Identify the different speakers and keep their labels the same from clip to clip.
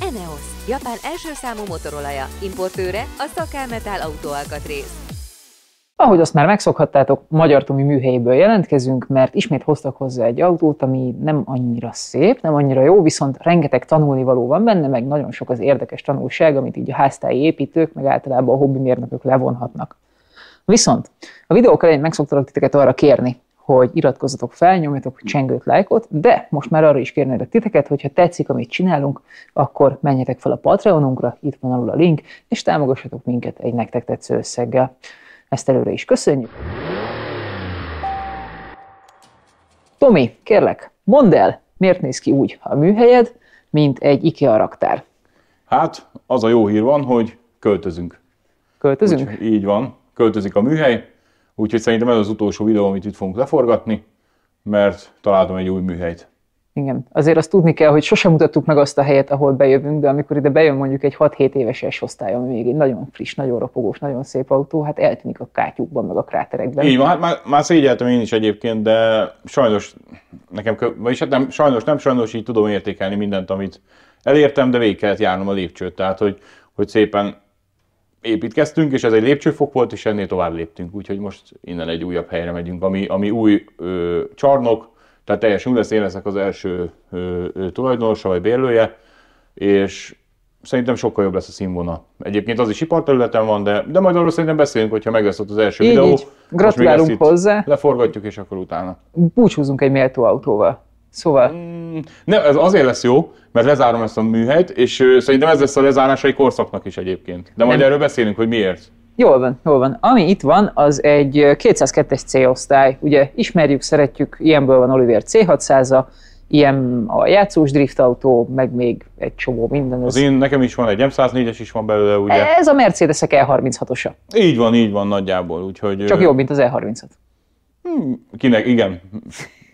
Speaker 1: Eneos, Japán első számú motorolaja, importőre a Szakálmetál autóalkatrész.
Speaker 2: Ahogy azt már megszokhattátok, Magyar Tomi műhelyéből jelentkezünk, mert ismét hoztak hozzá egy autót, ami nem annyira szép, nem annyira jó, viszont rengeteg tanulnivaló van benne, meg nagyon sok az érdekes tanulság, amit így a háztáji építők, meg általában a hobbimérnökök levonhatnak. Viszont a videók elején meg titeket arra kérni, hogy iratkozzatok fel, nyomjatok csengőt, lájkot, de most már arra is kérnélek titeket, hogyha tetszik, amit csinálunk, akkor menjetek fel a Patreonunkra, itt van alul a link, és támogassatok minket egy nektek tetsző összeggel. Ezt előre is köszönjük. Tomi, kérlek, mondd el, miért néz ki úgy a műhelyed, mint egy IKEA raktár?
Speaker 1: Hát, az a jó hír van, hogy költözünk. Költözünk? Úgy, így van, költözik a műhely, Úgyhogy szerintem ez az utolsó videó, amit itt fogunk leforgatni, mert találtam egy új műhelyt.
Speaker 2: Igen. Azért azt tudni kell, hogy sosem mutattuk meg azt a helyet, ahol bejövünk, de amikor ide bejön mondjuk egy 6-7 éves S-osztály, ami még egy nagyon friss, nagyon ropogós, nagyon szép autó, hát eltűnik a kátyúkban, meg a kráterekben. Így van, hát
Speaker 1: már, már szégyeltem én is egyébként, de sajnos nekem, vagyis hát nem, sajnos nem sajnos így tudom értékelni mindent, amit elértem, de végig kellett járnom a lépcsőt, tehát hogy, hogy szépen építkeztünk, és ez egy lépcsőfok volt, és ennél tovább léptünk, úgyhogy most innen egy újabb helyre megyünk, ami, ami új ö, csarnok, tehát teljesen úgy lesz, én leszek az első ö, ö, tulajdonosa vagy bérlője, és szerintem sokkal jobb lesz a színvonal. Egyébként az is iparterületen van, de, de majd arról szerintem beszélünk, hogyha megvesz ott az első így, videó. Így. Gratulálunk hozzá. Leforgatjuk, és akkor utána. Búcsúzunk egy méltó autóval. Szóval... Mm nem, ez azért lesz jó, mert lezárom ezt a műhelyt, és szerintem ez lesz a lezárásai korszaknak is egyébként. De majd nem. erről beszélünk, hogy miért.
Speaker 2: Jól van, jól van. Ami itt van, az egy 202-es C-osztály. Ugye ismerjük, szeretjük, ilyenből van Oliver C600-a, ilyen a játszós driftautó, meg még egy csomó minden. Az én,
Speaker 1: nekem is van egy M104-es is van belőle, ugye? Ez
Speaker 2: a Mercedesek E36-osa.
Speaker 1: Így van, így van nagyjából, úgyhogy... Csak jobb, mint az E36. Hmm, kinek, igen.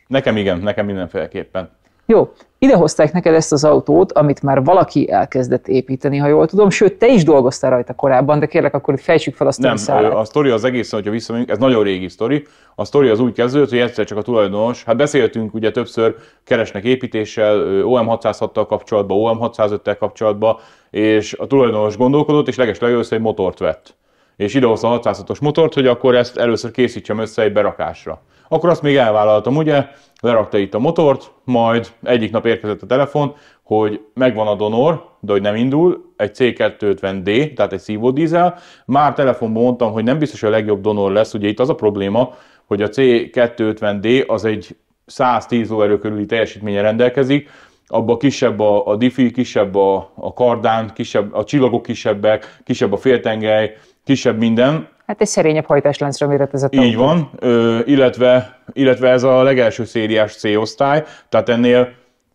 Speaker 1: Nekem igen, nekem mindenféleképpen.
Speaker 2: Jó, ide hozták neked ezt az autót, amit már valaki elkezdett építeni, ha jól tudom, sőt, te is dolgoztál rajta korábban, de kérlek, akkor fejtsük fel azt a Nem,
Speaker 1: a sztori az egészen, hogyha visszamegyünk, ez nagyon régi sztori, a sztori az úgy kezdődött, hogy egyszer csak a tulajdonos, hát beszéltünk ugye többször, keresnek építéssel, OM606-tal kapcsolatban, OM605-tel kapcsolatban, és a tulajdonos gondolkodott, és leges egy motort vett. És idehozta a 606-os motort, hogy akkor ezt először készítsem össze egy berakásra akkor azt még elvállaltam, ugye, lerakta itt a motort, majd egyik nap érkezett a telefon, hogy megvan a donor, de hogy nem indul, egy C250D, tehát egy szívódízel. Már telefonban mondtam, hogy nem biztos, hogy a legjobb donor lesz, ugye itt az a probléma, hogy a C250D az egy 110 lóerő körüli teljesítménye rendelkezik, abban kisebb a, a diffi, kisebb a, a kardán, kisebb, a csillagok kisebbek, kisebb a féltengely, kisebb minden,
Speaker 2: Hát egy szerényebb hajtásláncra méretezett Így van,
Speaker 1: ö, illetve, illetve ez a legelső szériás C-osztály, tehát ennél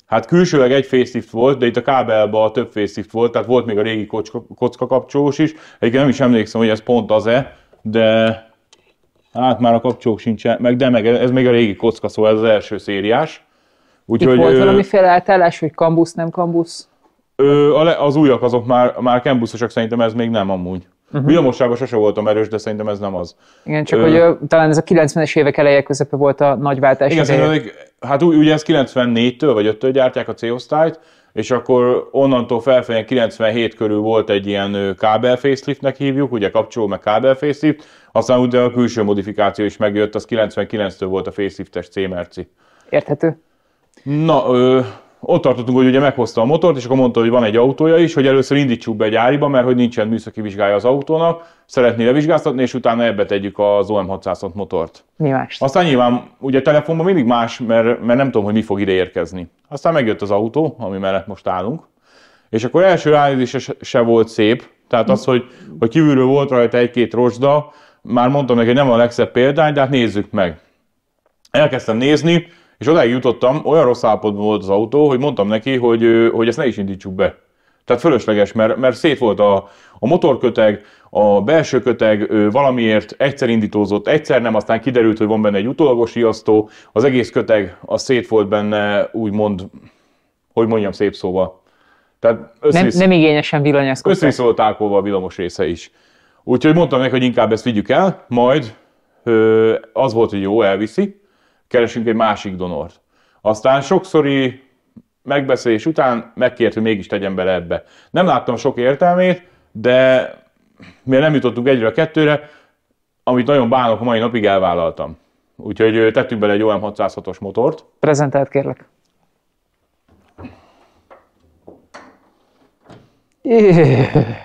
Speaker 1: Hát külsőleg egy facelift volt, de itt a kábelben több facelift volt, tehát volt még a régi kocka, kocka kapcsolós is. Egyébként nem is emlékszem, hogy ez pont az-e, de hát már a kapcsolók sincsen, meg de meg ez még a régi kocka, szóval ez az első szériás. Úgyhogy, itt volt ö, valamiféle
Speaker 2: eltállás, hogy kambusz, nem kambusz?
Speaker 1: Ö, az újak azok már, már kambuszosok, szerintem ez még nem amúgy. Uh-huh. Villamosságban sose voltam erős, de szerintem ez nem az.
Speaker 2: Igen, csak Ö... hogy talán ez a 90-es évek eleje közepe volt a nagy váltás. Igen, szerintem,
Speaker 1: hát ugye ez 94-től vagy 5-től gyártják a C-osztályt, és akkor onnantól felfelé 97 körül volt egy ilyen kábel faceliftnek hívjuk, ugye kapcsoló meg kábel facelift, aztán ugye a külső modifikáció is megjött, az 99-től volt a faceliftes C-merci. Érthető. Na, ö, ott tartottunk, hogy ugye meghozta a motort, és akkor mondta, hogy van egy autója is, hogy először indítsuk be egy áriba, mert hogy nincsen műszaki vizsgája az autónak, szeretné levizsgáztatni, és utána ebbe tegyük az OM600 motort. Mi más? Aztán nyilván ugye telefonban mindig más, mert, mert nem tudom, hogy mi fog ide érkezni. Aztán megjött az autó, ami mellett most állunk, és akkor első állítás se volt szép, tehát az, hogy, hogy kívülről volt rajta egy-két rozsda, már mondtam neki, hogy nem a legszebb példány, de hát nézzük meg. Elkezdtem nézni, és odáig jutottam, olyan rossz állapotban volt az autó, hogy mondtam neki, hogy, hogy ezt ne is indítsuk be. Tehát fölösleges, mert, mert szét volt a, a motorköteg, a belső köteg ő, valamiért egyszer indítózott, egyszer nem, aztán kiderült, hogy van benne egy utolagos riasztó, az egész köteg a szét volt benne, úgymond, hogy mondjam szép szóval. Tehát összvisz, nem, nem igényesen villanyeszkodtak. Összvisz volt ákolva a villamos része is. Úgyhogy mondtam neki, hogy inkább ezt vigyük el, majd ö, az volt, hogy jó, elviszi, keresünk egy másik donort. Aztán sokszori megbeszélés után megkért, hogy mégis tegyen bele ebbe. Nem láttam sok értelmét, de mivel nem jutottunk egyre a kettőre, amit nagyon bánok, mai napig elvállaltam. Úgyhogy tettünk bele egy OM606-os motort.
Speaker 2: Prezentált kérlek. Yeah.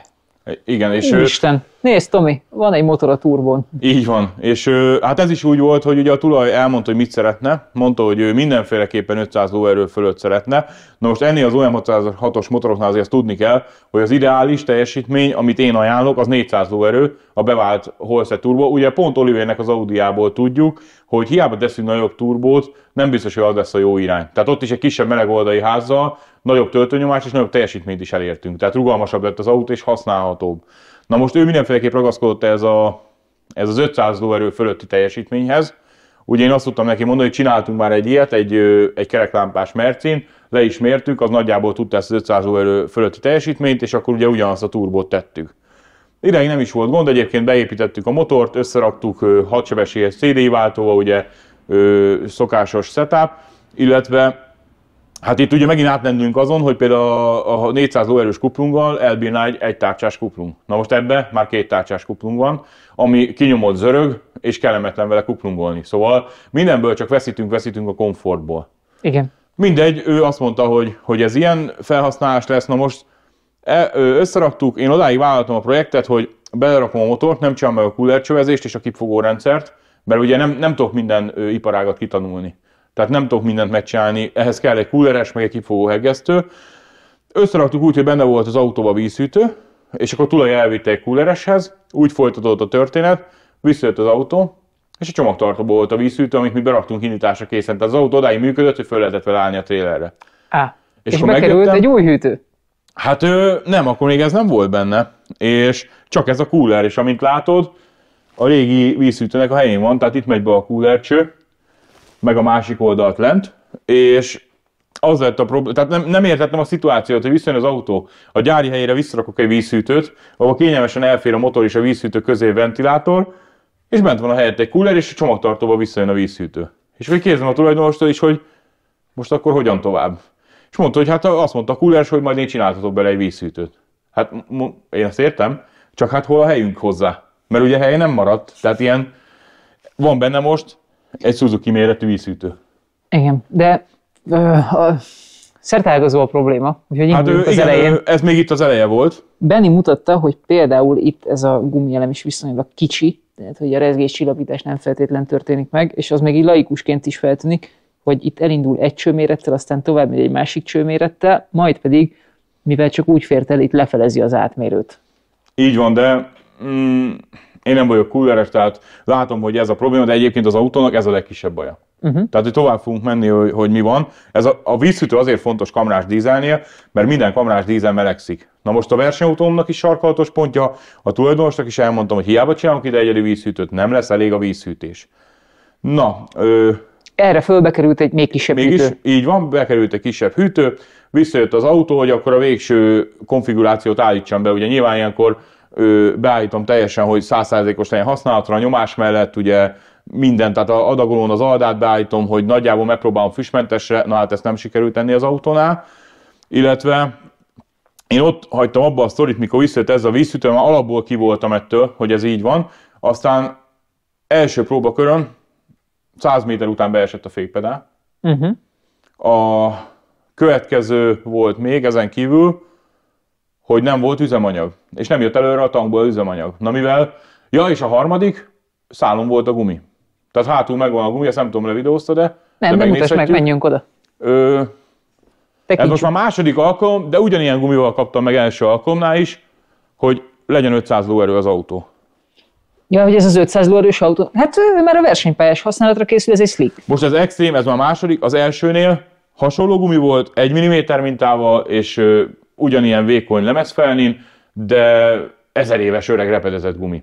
Speaker 1: Igen, és Isten.
Speaker 2: Ő... Nézd, Tomi, van egy motor a turbon.
Speaker 1: Így van, és hát ez is úgy volt, hogy ugye a tulaj elmondta, hogy mit szeretne, mondta, hogy ő mindenféleképpen 500 lóerő fölött szeretne. Na most ennél az olyan 606-os motoroknál azért tudni kell, hogy az ideális teljesítmény, amit én ajánlok, az 400 lóerő, a bevált Holse turbo. Ugye pont Olivernek az Audiából tudjuk, hogy hiába teszünk nagyobb turbót, nem biztos, hogy az lesz a jó irány. Tehát ott is egy kisebb melegoldai házzal, nagyobb töltőnyomás és nagyobb teljesítményt is elértünk. Tehát rugalmasabb lett az autó és használhatóbb. Na most ő mindenféleképp ragaszkodott ez, a, ez az 500 lóerő fölötti teljesítményhez. Ugye én azt tudtam neki mondani, hogy csináltunk már egy ilyet, egy, egy kereklámpás mercin, le is mértük, az nagyjából tudta ezt az 500 lóerő fölötti teljesítményt, és akkor ugye ugyanazt a turbót tettük. Ideig nem is volt gond, egyébként beépítettük a motort, összeraktuk 6 CD váltóval, ugye szokásos setup, illetve Hát itt ugye megint átmennünk azon, hogy például a, 400 lóerős kuplunggal elbírná egy, egy tárcsás kuplung. Na most ebbe már két tárcsás kuplung van, ami kinyomott zörög, és kellemetlen vele kuplungolni. Szóval mindenből csak veszítünk, veszítünk a komfortból. Igen. Mindegy, ő azt mondta, hogy, hogy ez ilyen felhasználás lesz, na most e, összeraktuk, én odáig vállaltam a projektet, hogy belerakom a motort, nem csinálom meg a kullercsövezést és a kipfogó rendszert, mert ugye nem, nem tudok minden iparágat kitanulni. Tehát nem tudok mindent megcsinálni, ehhez kell egy kulleres, meg egy kifogó hegesztő. Összeraktuk úgy, hogy benne volt az autóba vízhűtő, és akkor tulaj elvitte egy kullereshez, úgy folytatódott a történet, visszajött az autó, és a csomagtartóból volt a vízhűtő, amit mi beraktunk indításra készen. Tehát az autó odáig működött, hogy föl lehetett vele állni a trélerre. Á, és, és bekerült egy új hűtő? Hát ő, nem, akkor még ez nem volt benne, és csak ez a cooler, és amint látod, a régi vízhűtőnek a helyén van, tehát itt megy be a coolercső, meg a másik oldalt lent, és az lett a probléma, tehát nem, nem értettem a szituációt, hogy visszajön az autó, a gyári helyére visszarakok egy vízhűtőt, ahol kényelmesen elfér a motor és a vízhűtő közé ventilátor, és bent van a helyett egy kuller, és a csomagtartóba visszajön a vízhűtő. És még kérdezem a tulajdonostól is, hogy most akkor hogyan tovább. És mondta, hogy hát azt mondta a kuller, hogy majd én csináltatok bele egy vízhűtőt. Hát én ezt értem, csak hát hol a helyünk hozzá? Mert ugye hely nem maradt, tehát ilyen van benne most egy Suzuki méretű vízhűtő.
Speaker 2: Igen, de ö, a, szertágazó a probléma, úgyhogy hát ő, az igen, elején.
Speaker 1: Ez még itt az eleje volt.
Speaker 2: Benni mutatta, hogy például itt ez a gumielem is viszonylag kicsi, tehát hogy a rezgés csillapítás nem feltétlen történik meg, és az még így laikusként is feltűnik, hogy itt elindul egy csőmérettel, aztán tovább megy egy másik csőmérettel, majd pedig, mivel csak úgy fért el, itt lefelezi az átmérőt.
Speaker 1: Így van, de mm, én nem vagyok kulleres, tehát látom, hogy ez a probléma, de egyébként az autónak ez a legkisebb baja. Uh-huh. Tehát, hogy tovább fogunk menni, hogy, hogy mi van. Ez a, a vízhűtő azért fontos kamrás dízelnél, mert minden kamrás dízel melegszik. Na most a versenyautómnak is sarkalatos pontja, a tulajdonosnak is elmondtam, hogy hiába csinálunk ide egyedi vízhűtőt, nem lesz elég a vízhűtés. Na, ö,
Speaker 2: erre fölbekerült egy még kisebb Mégis, hűtő.
Speaker 1: Így van, bekerült egy kisebb hűtő, visszajött az autó, hogy akkor a végső konfigurációt állítsam be. Ugye nyilván ilyenkor beállítom teljesen, hogy 100 legyen használatra, a nyomás mellett ugye minden, tehát a adagolón az aldát beállítom, hogy nagyjából megpróbálom füstmentesre, na hát ezt nem sikerült tenni az autónál, illetve én ott hagytam abba a sztorit, mikor visszajött ez a vízhűtő, már alapból kivoltam ettől, hogy ez így van, aztán első próbakörön 100 méter után beesett a fékpedál, uh-huh. a következő volt még ezen kívül, hogy nem volt üzemanyag, és nem jött előre a tankból üzemanyag. Na mivel, ja és a harmadik, szálon volt a gumi. Tehát hátul megvan a gumi, ezt nem tudom, levideózta, de Nem, de nem mutasd meg, menjünk oda. Ö, ez most már második alkalom, de ugyanilyen gumival kaptam meg első alkalomnál is, hogy legyen 500 lóerő az autó.
Speaker 2: Ja, hogy ez az 500 lóerős autó, hát ő már a versenypályás használatra készül, ez egy slick.
Speaker 1: Most ez extrém, ez már második, az elsőnél hasonló gumi volt, egy milliméter mintával, és ugyanilyen vékony lemezfelnin, de ezer éves öreg repedezett gumi.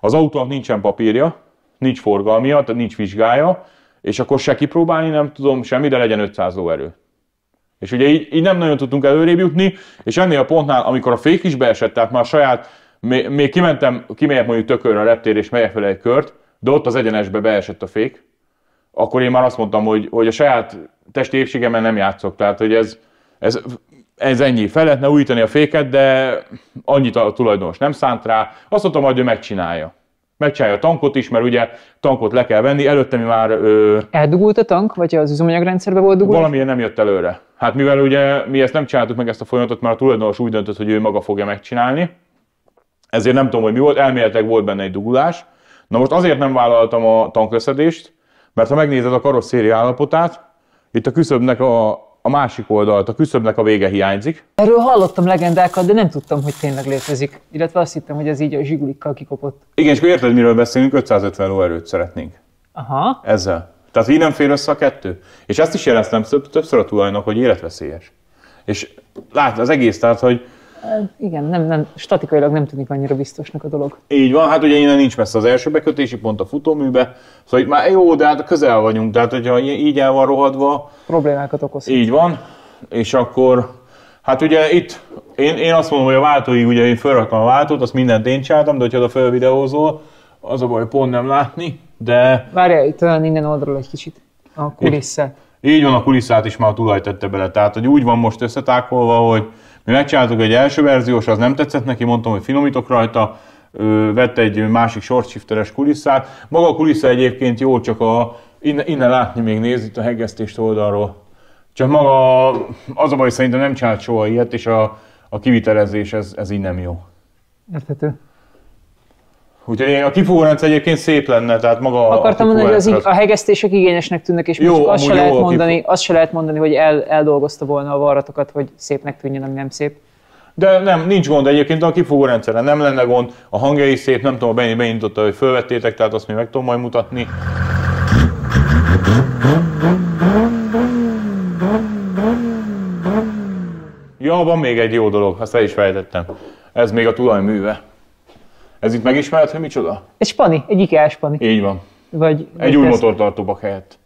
Speaker 1: Az autónak nincsen papírja, nincs forgalmia, tehát nincs vizsgája, és akkor se kipróbálni nem tudom semmi, de legyen 500 lóerő. És ugye így, így nem nagyon tudtunk előrébb jutni, és ennél a pontnál, amikor a fék is beesett, tehát már saját, még, még kimentem, kimegyek mondjuk tökörre a reptér, és megyek fel egy kört, de ott az egyenesbe beesett a fék, akkor én már azt mondtam, hogy, hogy a saját testi épségemben nem játszok. Tehát, hogy ez, ez ez ennyi, fel lehetne újítani a féket, de annyit a tulajdonos nem szánt rá. Azt mondtam, hogy ő megcsinálja. Megcsinálja a tankot is, mert ugye tankot le kell venni, előtte mi már... Ö... Eldugult a tank, vagy az üzemanyagrendszerbe volt dugult? Valamilyen nem jött előre. Hát mivel ugye mi ezt nem csináltuk meg ezt a folyamatot, mert a tulajdonos úgy döntött, hogy ő maga fogja megcsinálni, ezért nem tudom, hogy mi volt, elméletek volt benne egy dugulás. Na most azért nem vállaltam a tankösszedést, mert ha megnézed a karosszéri állapotát, itt a küszöbnek a a másik oldalt, a küszöbnek a vége hiányzik.
Speaker 2: Erről hallottam legendákat, de nem tudtam, hogy tényleg létezik. Illetve azt hittem, hogy ez így a zsigulikkal kikopott.
Speaker 1: Igen, és akkor érted, miről beszélünk, 550 lóerőt szeretnénk. Aha. Ezzel. Tehát így nem fér össze a kettő. És ezt is jeleztem többször a tulajnak, hogy életveszélyes. És látod az egész, tehát, hogy
Speaker 2: igen, nem, nem, statikailag nem tűnik annyira biztosnak a dolog.
Speaker 1: Így van, hát ugye innen nincs messze az első bekötési pont a futóműbe, szóval itt már jó, de hát közel vagyunk, tehát hogyha így el van rohadva...
Speaker 2: Problémákat okoz.
Speaker 1: Így van, és akkor Hát ugye itt, én, én azt mondom, hogy a váltóig, ugye én felrakom a váltót, azt mindent én csináltam, de hogyha oda fölvideózol, az a baj, pont nem látni, de...
Speaker 2: Várjál, itt olyan innen oldalról egy kicsit, a kulisszát.
Speaker 1: Így, így van, a kulisszát is már a tulaj tette bele, tehát hogy úgy van most összetákolva, hogy mi megcsináltuk egy első verziós, az nem tetszett neki, mondtam, hogy finomítok rajta, vett egy másik shortshifteres kulisszát. Maga a kulissza egyébként jó, csak a, innen, innen látni még néz, itt a hegesztést oldalról. Csak maga az a baj, szerintem nem csinált soha ilyet, és a, a kivitelezés ez, ez így nem jó. Érthető. Úgyhogy a kifúrenc egyébként szép lenne, tehát maga Akartam a mondani, hogy az, a
Speaker 2: hegesztések igényesnek tűnnek, és jó, most azt se, lehet jó, mondani, kifú... azt se lehet mondani, hogy el, eldolgozta volna a varratokat, hogy szépnek tűnjön, ami nem szép.
Speaker 1: De nem, nincs gond egyébként a kifogó rendszeren, nem lenne gond, a hangja is szép, nem tudom, hogy beindította, hogy felvettétek, tehát azt még meg tudom majd mutatni. Ja, van még egy jó dolog, azt el is fejtettem. Ez még a tulajműve. műve. Ez itt megismered, hogy micsoda?
Speaker 2: Egy spani, egy ikea spani. Így van. Vagy, egy új
Speaker 1: motortartóbak helyett.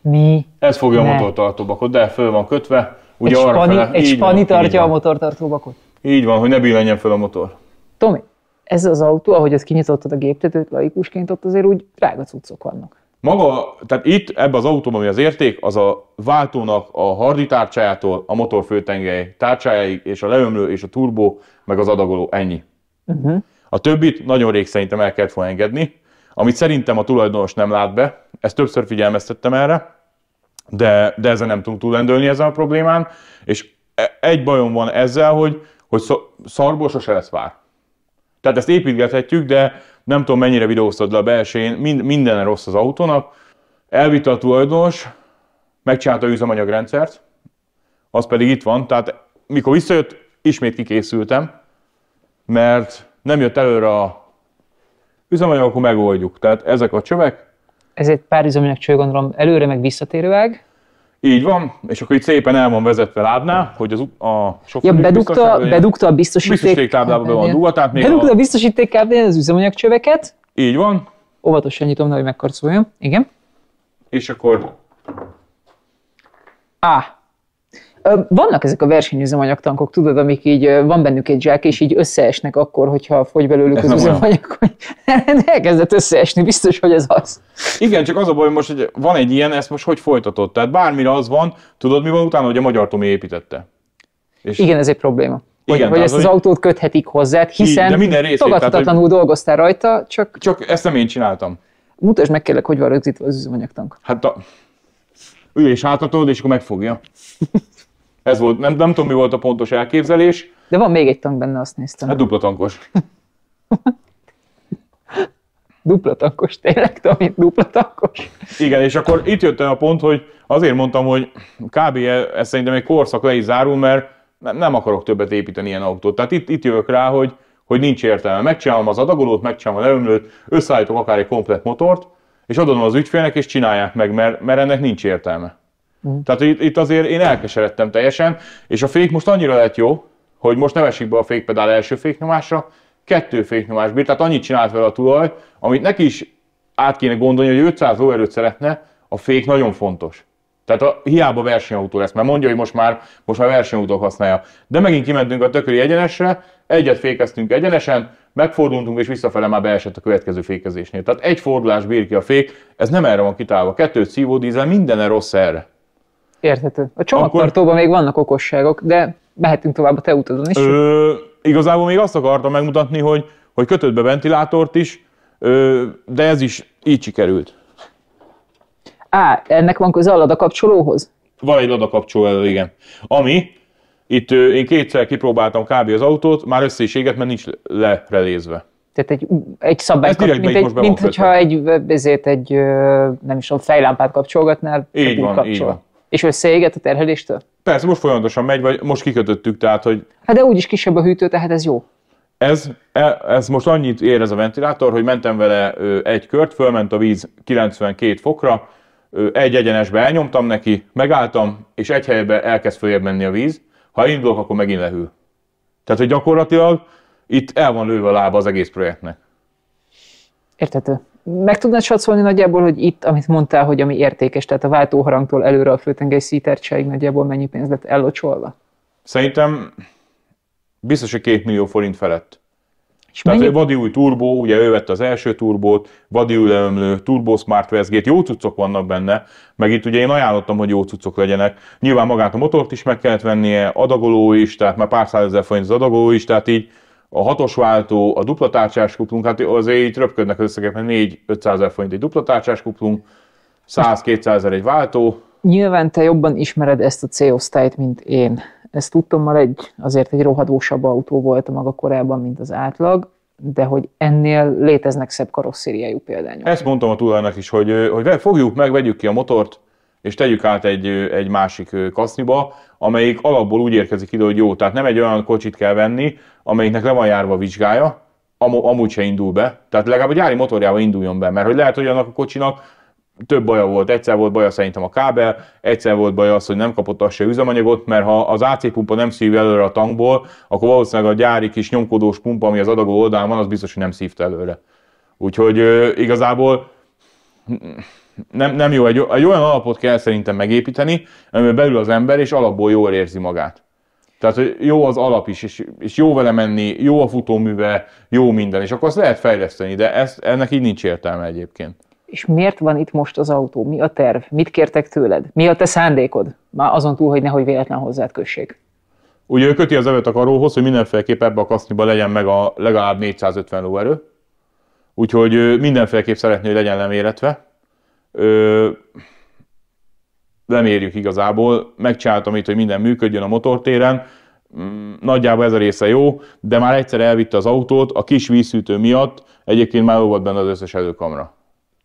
Speaker 1: Mi? Ez fogja ne. a motortartóbakot, de föl van kötve. Ugye egy spani, egy spani van, tartja a
Speaker 2: motortartóbakot.
Speaker 1: Így van, hogy ne billenjen föl a motor.
Speaker 2: Tomi, ez az autó, ahogy ezt kinyitottad a géptetőt laikusként, ott azért úgy drága cuccok vannak.
Speaker 1: Maga, tehát itt ebben az autóban ami az érték, az a váltónak a hardi tárcsájától a motor főtengely tárcsájáig, és a leömlő, és a turbó, meg az adagoló, ennyi. Uh-huh. A többit nagyon rég szerintem el kellett volna engedni, amit szerintem a tulajdonos nem lát be, ezt többször figyelmeztettem erre, de, de ezzel nem tudunk túlendőlni ezen a problémán, és e, egy bajom van ezzel, hogy, hogy szarból sose lesz vár. Tehát ezt építgethetjük, de nem tudom mennyire videóztad le a belsején, mind, minden rossz az autónak. Elvitte a tulajdonos, megcsinálta a üzemanyagrendszert, az pedig itt van, tehát mikor visszajött, ismét kikészültem, mert nem jött előre a üzemanyag, akkor megoldjuk. Tehát ezek a csövek. Ez
Speaker 2: egy pár üzemanyag cső, gondolom, előre meg ág.
Speaker 1: Így van, és akkor itt szépen el van vezetve lábnál, hogy az a sofőr... Ja, bedugta, bedugta a biztosíték... Biztosítéklábdába be van dugva, tehát még Bedugta a, a
Speaker 2: biztosítéklábdába az üzemanyagcsöveket. Így van. Óvatosan nyitom, nehogy megkarcoljam. Igen.
Speaker 1: És akkor...
Speaker 2: Á, vannak ezek a versenyüzemanyagtankok, tudod, amik így, van bennük egy zsák, és így összeesnek akkor, hogyha fogy belőlük ez az üzemanyag, hogy elkezdett összeesni, biztos,
Speaker 1: hogy ez az. Igen, csak az a baj, hogy most hogy van egy ilyen, ezt most hogy folytatod? Tehát bármire az van, tudod mi van utána, hogy a Magyar Tomi építette. És
Speaker 2: Igen, ez egy probléma. Hogy, Igen, hogy ezt az, az autót köthetik hozzá, hát hiszen de minden részét, tagadhatatlanul hogy... dolgoztál rajta, csak... Csak ezt nem én csináltam. Mutasd meg kérlek, hogy van rögzítve az üzemanyagtank.
Speaker 1: Hát a... Ülj és és akkor megfogja. Ez volt, nem, nem tudom, mi volt a pontos elképzelés. De van még egy tank benne, azt néztem. Hát dupla tankos. dupla tankos, tényleg, Tomi, dupla tankos. Igen, és akkor itt jött el a pont, hogy azért mondtam, hogy kb. E, ez szerintem egy korszak le is zárul, mert nem akarok többet építeni ilyen autót. Tehát itt, itt jövök rá, hogy, hogy nincs értelme. Megcsinálom az adagolót, megcsinálom a leömlőt, összeállítok akár egy komplet motort, és adom az ügyfélnek, és csinálják meg, mert, mert ennek nincs értelme. Uh-huh. Tehát itt, itt azért én elkeseredtem teljesen, és a fék most annyira lett jó, hogy most ne be a fékpedál első féknyomásra, kettő féknyomás bír, tehát annyit csinált vele a tulaj, amit neki is át kéne gondolni, hogy 500 lóerőt szeretne, a fék nagyon fontos. Tehát a, hiába versenyautó lesz, mert mondja, hogy most már, most már versenyautó használja. De megint kimentünk a tököli egyenesre, egyet fékeztünk egyenesen, megfordultunk és visszafele már beesett a következő fékezésnél. Tehát egy fordulás bír ki a fék, ez nem erre van kitálva. Kettő szívódízel, minden rossz erre.
Speaker 2: Érthető. A csomagtartóban Akkor... még vannak okosságok, de mehetünk tovább a te utadon is. Ö,
Speaker 1: igazából még azt akartam megmutatni, hogy, hogy kötött be ventilátort is, ö, de ez is így sikerült.
Speaker 2: Á, ennek van köze a lada kapcsolóhoz?
Speaker 1: Van egy lada kapcsoló igen. Ami, itt ö, én kétszer kipróbáltam kb. az autót, már össze is égett, mert nincs lerelézve.
Speaker 2: Tehát egy, egy
Speaker 1: szabályt, kap, mint, egy, mint hogyha
Speaker 2: egy, ezért egy, nem is tudom, fejlámpát kapcsolgatnál. Így van, így van. És összeégett a terheléstől?
Speaker 1: Persze, most folyamatosan megy, vagy most kikötöttük, tehát hogy... Hát de úgyis kisebb a hűtő, tehát ez jó. Ez, e, ez most annyit ér ez a ventilátor, hogy mentem vele egy kört, fölment a víz 92 fokra, egy egyenesbe elnyomtam neki, megálltam, és egy helybe elkezd följebb menni a víz. Ha indulok, akkor megint lehűl. Tehát, hogy gyakorlatilag itt el van lőve a lába az egész projektnek.
Speaker 2: Értető meg tudnád satszolni nagyjából, hogy itt, amit mondtál, hogy ami értékes, tehát a váltóharangtól előre a főtengely szítertseig nagyjából mennyi pénz lett ellocsolva?
Speaker 1: Szerintem biztos, hogy két millió forint felett. És Tehát mennyi... Vadi új turbó, ugye ő vett az első turbót, Vadi új leömlő, turbo smart veszgét, jó cuccok vannak benne, meg itt ugye én ajánlottam, hogy jó cuccok legyenek. Nyilván magát a motort is meg kellett vennie, adagoló is, tehát már pár százezer forint az adagoló is, tehát így a hatos váltó, a dupla tárcsás kuplunk, hát azért így röpködnek az összegek, mert 4-500 ezer forint egy dupla tárcsás kuplunk, 100-200 ezer egy váltó. Nyilván te
Speaker 2: jobban ismered ezt a C-osztályt, mint én. Ezt tudtam, mert egy, azért egy rohadósabb autó volt a maga korában, mint az átlag, de hogy ennél léteznek szebb karosszériájú
Speaker 1: példányok. Ezt mondtam a tulajnak is, hogy, hogy fogjuk meg, vegyük ki a motort, és tegyük át egy, egy másik kaszniba, amelyik alapból úgy érkezik ide, hogy jó. Tehát nem egy olyan kocsit kell venni, amelyiknek le van járva a vizsgája, am- amúgy se indul be. Tehát legalább a gyári motorjával induljon be, mert hogy lehet, hogy annak a kocsinak több baja volt. Egyszer volt baja szerintem a kábel, egyszer volt baja az, hogy nem kapott azt se üzemanyagot, mert ha az AC pumpa nem szív előre a tankból, akkor valószínűleg a gyári kis nyomkodós pumpa, ami az adagó oldalán van, az biztos, hogy nem szívta előre. Úgyhogy igazából nem, nem jó, egy, egy olyan alapot kell szerintem megépíteni, amiben belül az ember, és alapból jól érzi magát. Tehát, hogy jó az alap is, és, és jó vele menni, jó a futóműve, jó minden, és akkor azt lehet fejleszteni, de ezt, ennek így nincs értelme egyébként.
Speaker 2: És miért van itt most az autó? Mi a terv? Mit kértek tőled? Mi a te szándékod? Már azon túl, hogy nehogy véletlen hozzád kössék.
Speaker 1: Ugye ő köti az evet a karóhoz, hogy mindenféleképp ebbe a kaszniba legyen meg a legalább 450 lóerő. Úgyhogy mindenféleképp szeretné, hogy legyen leméretve Ö, nem érjük igazából. Megcsináltam itt, hogy minden működjön a motortéren, mm, nagyjából ez a része jó, de már egyszer elvitte az autót, a kis vízhűtő miatt egyébként már volt benne az összes előkamra.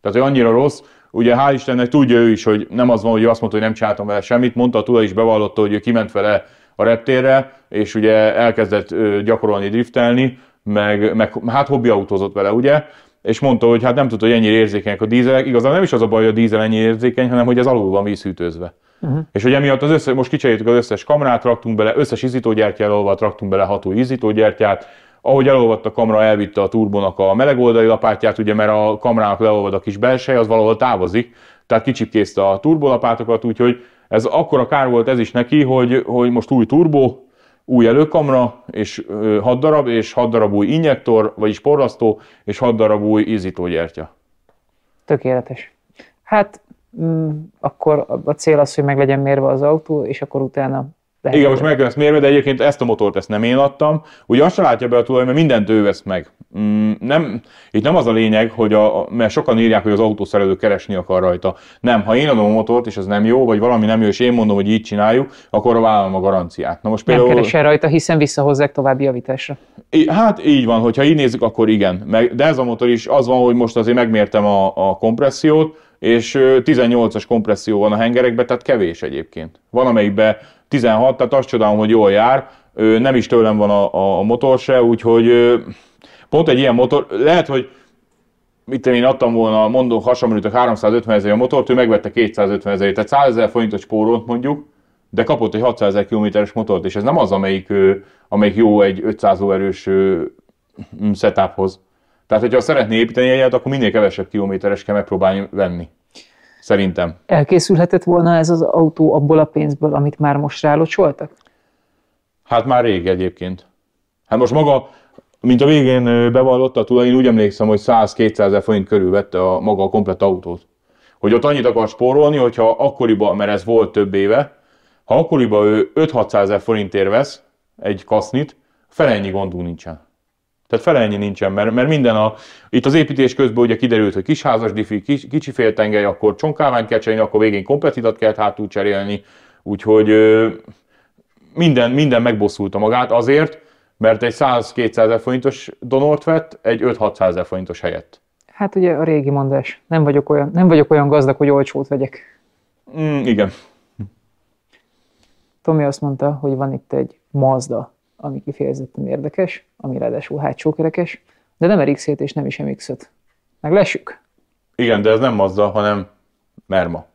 Speaker 1: Tehát, hogy annyira rossz, ugye hál' Istennek tudja ő is, hogy nem az van, hogy azt mondta, hogy nem csináltam vele semmit, mondta a tulaj is bevallotta, hogy ő kiment vele a reptérre, és ugye elkezdett gyakorolni, driftelni, meg, meg hát hobbi autózott vele, ugye, és mondta, hogy hát nem tudta, hogy ennyire érzékenyek a dízelek. Igazán nem is az a baj, hogy a dízel ennyire érzékeny, hanem hogy ez alul van vízhűtőzve. Uh-huh. És hogy emiatt az összes, most kicseréljük az összes kamrát, raktunk bele, összes izítógyártja elolvat, raktunk bele ható új izítógyártját, ahogy elolvadt a kamra, elvitte a turbónak a melegoldali lapátját, ugye, mert a kamrának leolvad a kis belseje, az valahol távozik, tehát kicsipkészte a turbolapátokat, úgyhogy ez akkora kár volt ez is neki, hogy, hogy most új turbó, új előkamra, és 6 darab, és 6 darab új injektor, vagyis porlasztó, és 6 darab új ízítógyertya.
Speaker 2: Tökéletes. Hát m- mm, akkor a cél az, hogy meg legyen mérve az autó, és akkor utána
Speaker 1: lehet, Igen, most meg ezt mérni, de egyébként ezt a motort ezt nem én adtam. Ugye azt se látja be a tulaj, mert mindent ő vesz meg. Mm, nem, itt nem az a lényeg, hogy a, mert sokan írják, hogy az autószerelő keresni akar rajta. Nem, ha én adom a motort, és ez nem jó, vagy valami nem jó, és én mondom, hogy így csináljuk, akkor vállalom a garanciát. Na most például... Nem keresel
Speaker 2: rajta, hiszen visszahozzák további javításra.
Speaker 1: I, hát így van, hogyha így nézzük, akkor igen. Meg, de ez a motor is az van, hogy most azért megmértem a, a kompressziót, és 18-as kompresszió van a hengerekben, tehát kevés egyébként. Van, amelyikben 16, tehát azt csodálom, hogy jól jár, nem is tőlem van a, a motor se, úgyhogy pont egy ilyen motor, lehet, hogy mit én adtam volna, mondok, a 350 ezer a motort, ő megvette 250 ezer, tehát 100 ezer forintot spórolt mondjuk, de kapott egy 600 ezer kilométeres motort, és ez nem az, amelyik, amelyik jó egy 500 erős mm, setuphoz. Tehát, hogyha szeretné építeni egyet, akkor minél kevesebb kilométeres kell megpróbálni venni. Szerintem.
Speaker 2: Elkészülhetett volna ez az autó abból a pénzből, amit már most rálocsoltak?
Speaker 1: Hát már rég egyébként. Hát most maga, mint a végén bevallotta a én úgy emlékszem, hogy 100-200 ezer forint körül vette a maga a komplett autót. Hogy ott annyit akar spórolni, hogyha akkoriban, mert ez volt több éve, ha akkoriban ő 5-600 ezer forintért vesz egy kasznit, fel ennyi gondunk nincsen. Tehát fele ennyi nincsen, mert, mert minden a... Itt az építés közben ugye kiderült, hogy kisházas difi, kis, kicsi féltengely, akkor csonkálvány kell cserélni, akkor végén kompletidat kell hátul cserélni, úgyhogy minden, minden megbosszulta magát azért, mert egy 100-200 ezer forintos donort vett egy 5-600 ezer forintos helyett.
Speaker 2: Hát ugye a régi mondás, nem vagyok olyan, nem vagyok olyan gazdag, hogy olcsót vegyek. Mm, igen. Tomi azt mondta, hogy van itt egy Mazda ami kifejezetten érdekes, ami ráadásul hátsókerekes, de nem rx és nem is mx öt Meg lesük.
Speaker 1: Igen, de ez nem mazda, hanem merma.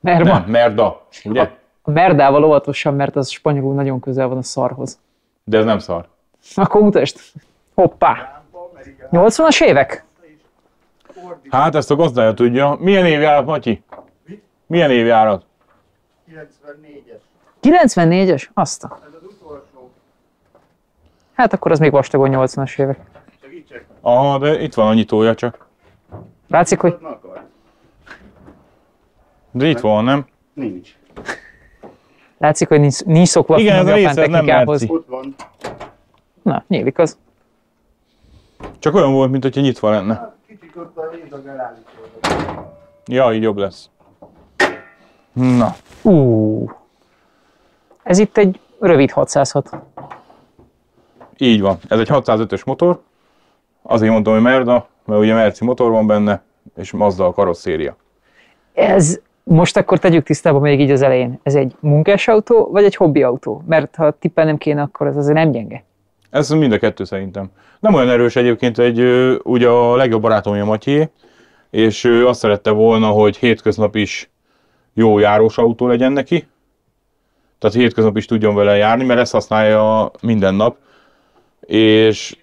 Speaker 1: Merma? Nem, merda, ugye? A,
Speaker 2: a merdával óvatosan, mert az spanyolul nagyon közel van a szarhoz.
Speaker 1: De ez nem szar.
Speaker 2: Akkor mutasd. Hoppá! 80-as évek?
Speaker 1: Hát ezt a gazdája tudja. Milyen évjárat, Matyi? Milyen évjárat?
Speaker 2: 94-es. 94-es? Azt a... Hát akkor az még vastagon 80-as évek.
Speaker 1: Segítsek. Aha, de itt van a nyitója csak. Látszik, hogy... De itt van, nem? Nincs.
Speaker 2: Látszik, hogy nincs, nincs szokva a Igen, ez a japán technikához. Nem Ott
Speaker 1: van. Na, nyílik az. Csak olyan volt, mint hogyha nyitva lenne. Hát, ja, így jobb lesz. Na.
Speaker 2: Ú. Uh, ez itt egy rövid 606.
Speaker 1: Így van, ez egy 605-ös motor, azért mondom, hogy Merda, mert ugye Merci motor van benne, és Mazda a karosszéria.
Speaker 2: Ez most akkor tegyük tisztába még így az elején. Ez egy munkás autó, vagy egy hobbi autó? Mert ha nem kéne, akkor ez azért nem gyenge.
Speaker 1: Ez mind a kettő szerintem. Nem olyan erős egyébként, egy, ugye a legjobb barátomja Matyi, és ő azt szerette volna, hogy hétköznap is jó járós autó legyen neki, tehát hétköznap is tudjon vele járni, mert ezt használja minden nap, és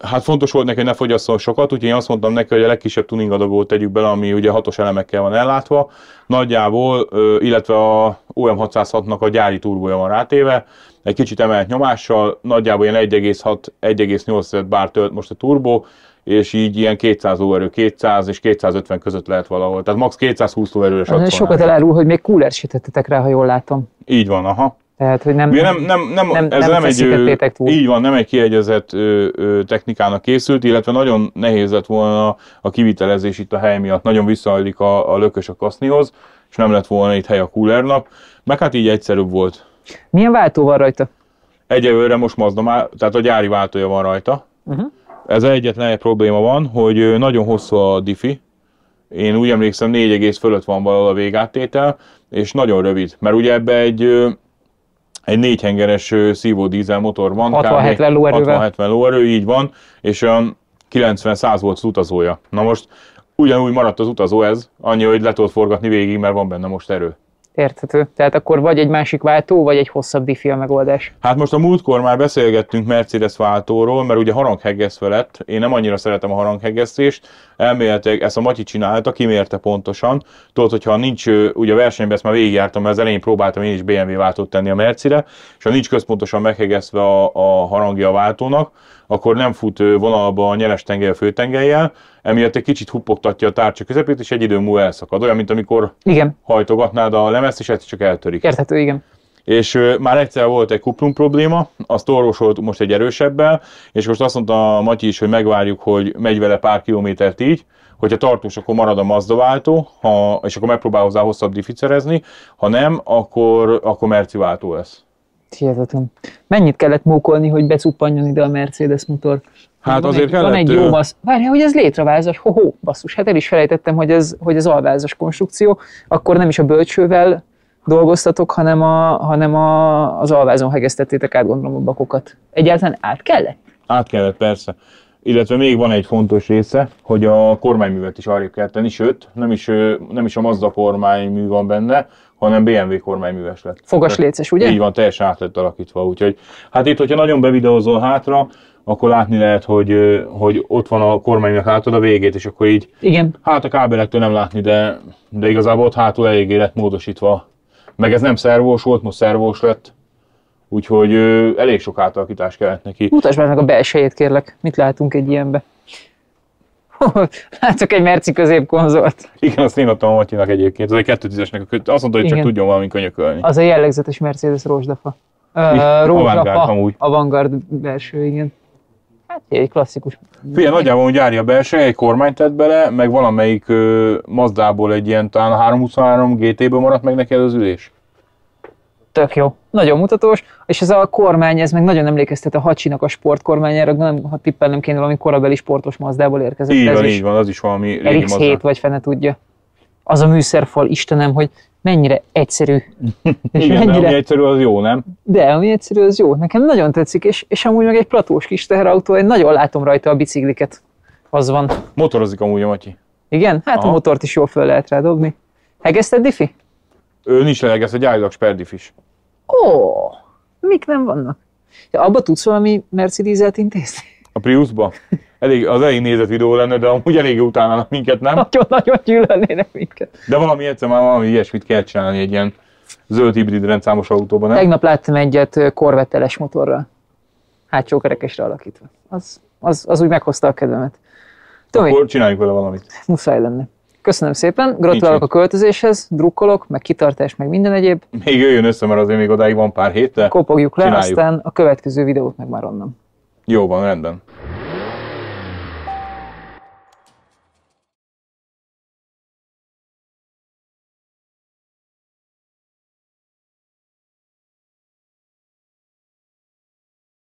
Speaker 1: hát fontos volt neki, hogy ne fogyasszon sokat, úgyhogy én azt mondtam neki, hogy a legkisebb tuning adagot tegyük bele, ami ugye hatos elemekkel van ellátva, nagyjából, illetve a OM606-nak a gyári turbója van rátéve, egy kicsit emelt nyomással, nagyjából ilyen 1,6-1,8 bár tölt most a turbó, és így ilyen 200 lóerő, 200 és 250 között lehet valahol. Tehát max 220 lóerőre Sokat elárul,
Speaker 2: hogy még cooler rá, ha jól
Speaker 1: látom. Így van, aha. Tehát, hogy nem, Ugye nem, nem, nem, nem, ez nem, egy, túl. Így van, nem egy kiegyezett ö, ö, technikának készült, illetve nagyon nehéz lett volna a kivitelezés itt a hely miatt. Nagyon visszaillik a, a lökös a kasznihoz, és nem lett volna itt hely a coolernak, meg hát így egyszerűbb volt. Milyen váltó van rajta? Egyelőre most Mazda már, tehát a gyári váltója van rajta. Uh-huh. Ez egyetlen egy probléma van, hogy nagyon hosszú a diffi, én úgy emlékszem 4 egész fölött van valahol a végáttétel, és nagyon rövid, mert ugye ebbe egy egy négyhengeres szívódízel motor van. 60-70 lóerővel. 60-70 lóerő, így van, és olyan 90-100 volt az utazója. Na most ugyanúgy maradt az utazó ez, annyi, hogy le tudod forgatni végig, mert van benne most erő. Érthető. Tehát akkor
Speaker 2: vagy egy másik váltó, vagy egy hosszabb a megoldás.
Speaker 1: Hát most a múltkor már beszélgettünk Mercedes váltóról, mert ugye haranghegesztve lett. Én nem annyira szeretem a haranghegesztést. Elméletileg ezt a Matyi csinálta, kimérte pontosan. Tudod, hogyha nincs, ugye a versenyben ezt már végigjártam, mert az elején próbáltam én is BMW váltót tenni a Mercire, és ha nincs központosan meghegesztve a, a harangja a váltónak, akkor nem fut vonalba a nyeles tengely a főtengelyel, emiatt egy kicsit huppogtatja a tárcsa közepét, és egy idő múlva elszakad. Olyan, mint amikor igen. hajtogatnád a lemezt, és ez csak eltörik. Érthető, igen és már egyszer volt egy kuplum probléma, azt orvosolt most egy erősebbel, és most azt mondta Matyi is, hogy megvárjuk, hogy megy vele pár kilométert így, hogyha tartós, akkor marad a Mazda váltó, ha, és akkor megpróbál hozzá hosszabb difficerezni, ha nem, akkor, akkor merci váltó lesz
Speaker 2: hihetetlen. Mennyit kellett mókolni, hogy becuppanjon ide a Mercedes motor? Hát van azért egy, kellett. Van egy jó basz... Várja, hogy ez létrevázas. ho-ho, basszus, hát el is felejtettem, hogy ez, hogy ez alvázas konstrukció, akkor nem is a bölcsővel dolgoztatok, hanem, a, hanem a, az alvázon hegesztettétek át gondolom a bakokat. Egyáltalán át kellett?
Speaker 1: Át kellett, persze. Illetve még van egy fontos része, hogy a kormányművet is arra kell tenni, sőt, nem is, nem is a Mazda kormánymű van benne, hanem BMW kormányműves lett. Fogas léces, ugye? Így van, teljesen át lett alakítva, úgyhogy hát itt, hogyha nagyon bevideozol hátra, akkor látni lehet, hogy, hogy ott van a kormánynak látod a végét, és akkor így, Igen. hát a kábelektől nem látni, de, de igazából ott hátul eléggé lett módosítva. Meg ez nem szervós volt, most szervós lett, úgyhogy elég sok átalakítás kellett neki. Mutasd
Speaker 2: meg a belsejét, kérlek, mit látunk egy ilyenbe? Látok egy Merci
Speaker 1: középkonzolt. Igen, azt én adtam a Matyinak egyébként. Az egy 210-esnek. Azt mondta, hogy csak Igen. tudjon valami könyökölni. Az a
Speaker 2: jellegzetes Mercedes rózsdafa. Uh, rózsdafa, A Avantgard belső, igen. Hát egy klasszikus.
Speaker 1: Fia nagyjából hogy gyári a belső, egy kormányt tett bele, meg valamelyik ö, Mazdából egy ilyen talán 323 GT-ből maradt meg neked az ülés tök jó,
Speaker 2: nagyon mutatós, és ez a kormány, ez meg nagyon emlékeztet a Hacsinak a sportkormányára, nem, ha tippelnem kéne valami korabeli sportos mazdából érkezett. Így van, ez így van, az is
Speaker 1: valami régi RX-7
Speaker 2: vagy fene tudja. Az a műszerfal, Istenem, hogy mennyire egyszerű. És Igen, mennyire... de ami
Speaker 1: egyszerű, az jó, nem?
Speaker 2: De ami egyszerű, az jó. Nekem nagyon tetszik, és, és amúgy meg egy platós kis teherautó, én nagyon látom rajta a bicikliket.
Speaker 1: Az van. Motorozik amúgy a Matyi.
Speaker 2: Igen? Hát Aha. a motort is jól föl lehet rá dobni. Hegeszted, Diffi?
Speaker 1: Ő nincs ez egy állag sperdif is.
Speaker 2: Ó, oh, mik nem vannak? Ja, abba tudsz valami Mercedes-et
Speaker 1: intézni? A Priusba? Elég, az elég nézett videó lenne, de amúgy elég utálnának minket, nem? Nagyon-nagyon gyűlölnének minket. De valami egyszer már valami ilyesmit kell csinálni egy ilyen zöld hibrid rendszámos autóban, nem? Tegnap
Speaker 2: láttam egyet korvetteles motorral. Hátsó kerekesre alakítva. Az, az, az úgy meghozta a kedvemet. Tudom, Akkor
Speaker 1: csináljunk vele valamit.
Speaker 2: Muszáj lenne. Köszönöm szépen, gratulálok Nincs a költözéshez, drukkolok, meg kitartás, meg minden egyéb.
Speaker 1: Még jöjjön össze, mert azért még odáig van pár hét, de Kopogjuk le, csináljuk.
Speaker 2: aztán a következő videót meg már onnan.
Speaker 1: Jó van, rendben.